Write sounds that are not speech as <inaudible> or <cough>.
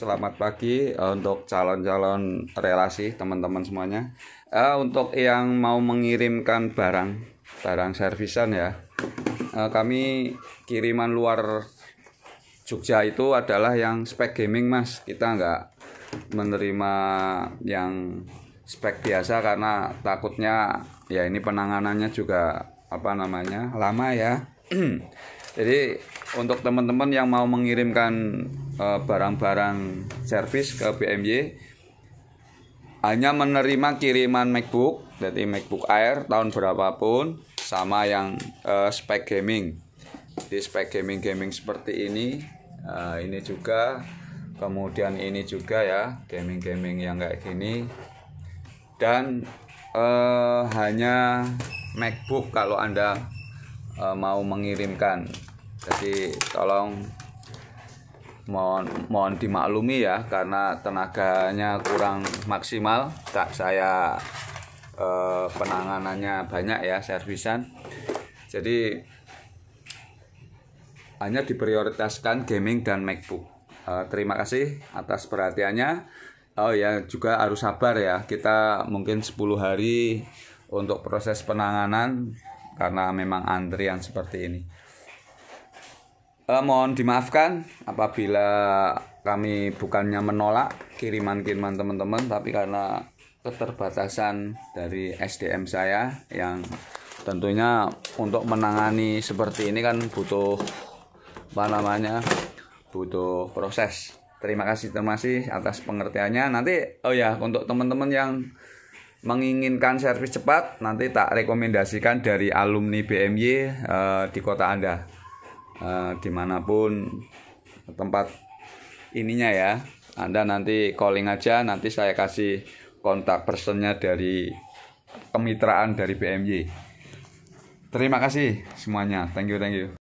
Selamat pagi eh, untuk calon-calon relasi teman-teman semuanya. Uh, untuk yang mau mengirimkan barang, barang servisan ya, uh, kami kiriman luar Jogja itu adalah yang spek gaming mas. Kita nggak menerima yang spek biasa karena takutnya ya ini penanganannya juga apa namanya lama ya. <clears throat> Jadi untuk teman-teman yang mau mengirimkan Eh, barang-barang servis ke BMY hanya menerima kiriman MacBook jadi MacBook Air tahun berapapun sama yang uh, spek gaming di spek gaming gaming seperti ini uh, ini juga kemudian ini juga ya gaming gaming yang kayak gini dan uh, hanya MacBook kalau anda uh, mau mengirimkan jadi tolong mohon mohon dimaklumi ya karena tenaganya kurang maksimal tak saya eh, penanganannya banyak ya servisan jadi hanya diprioritaskan gaming dan MacBook eh, terima kasih atas perhatiannya oh ya juga harus sabar ya kita mungkin 10 hari untuk proses penanganan karena memang antrian seperti ini eh, mohon dimaafkan apabila kami bukannya menolak kiriman-kiriman teman-teman tapi karena keterbatasan dari SDM saya yang tentunya untuk menangani seperti ini kan butuh apa namanya butuh proses terima kasih terima kasih atas pengertiannya nanti oh ya untuk teman-teman yang menginginkan servis cepat nanti tak rekomendasikan dari alumni BMY eh, di kota Anda uh, dimanapun tempat ininya ya Anda nanti calling aja nanti saya kasih kontak personnya dari kemitraan dari BMY terima kasih semuanya thank you thank you